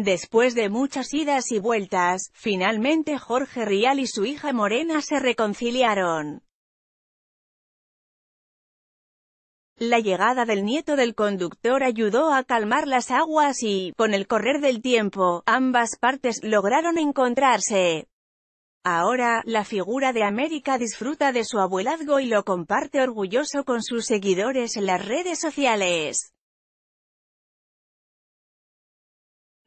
Después de muchas idas y vueltas, finalmente Jorge Rial y su hija Morena se reconciliaron. La llegada del nieto del conductor ayudó a calmar las aguas y, con el correr del tiempo, ambas partes lograron encontrarse. Ahora, la figura de América disfruta de su abuelazgo y lo comparte orgulloso con sus seguidores en las redes sociales.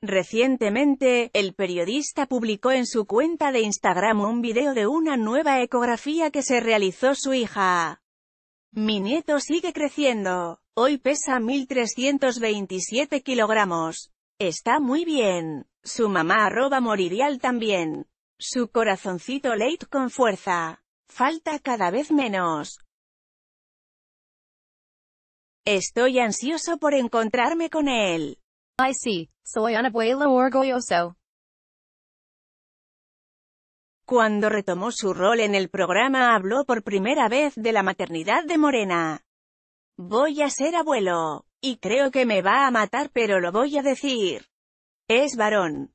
Recientemente, el periodista publicó en su cuenta de Instagram un video de una nueva ecografía que se realizó su hija. Mi nieto sigue creciendo. Hoy pesa 1.327 kilogramos. Está muy bien. Su mamá arroba también. Su corazoncito late con fuerza. Falta cada vez menos. Estoy ansioso por encontrarme con él. I see. Soy un abuelo orgulloso. Cuando retomó su rol en el programa habló por primera vez de la maternidad de Morena. Voy a ser abuelo. Y creo que me va a matar pero lo voy a decir. Es varón.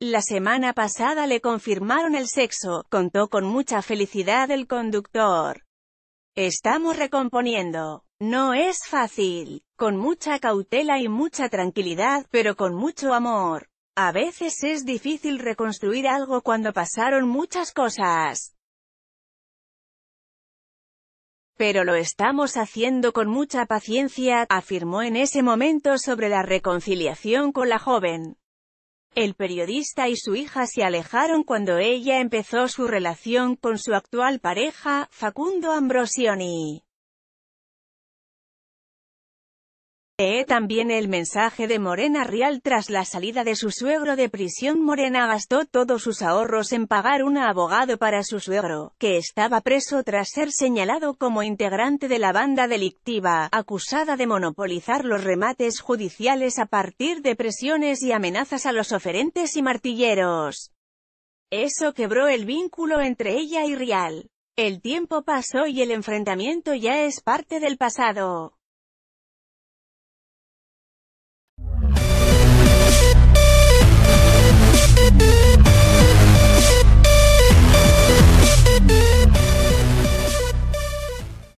La semana pasada le confirmaron el sexo, contó con mucha felicidad el conductor. Estamos recomponiendo. No es fácil, con mucha cautela y mucha tranquilidad, pero con mucho amor. A veces es difícil reconstruir algo cuando pasaron muchas cosas. Pero lo estamos haciendo con mucha paciencia, afirmó en ese momento sobre la reconciliación con la joven. El periodista y su hija se alejaron cuando ella empezó su relación con su actual pareja, Facundo Ambrosioni. E también el mensaje de Morena Rial tras la salida de su suegro de prisión Morena gastó todos sus ahorros en pagar un abogado para su suegro, que estaba preso tras ser señalado como integrante de la banda delictiva, acusada de monopolizar los remates judiciales a partir de presiones y amenazas a los oferentes y martilleros. Eso quebró el vínculo entre ella y Rial. El tiempo pasó y el enfrentamiento ya es parte del pasado.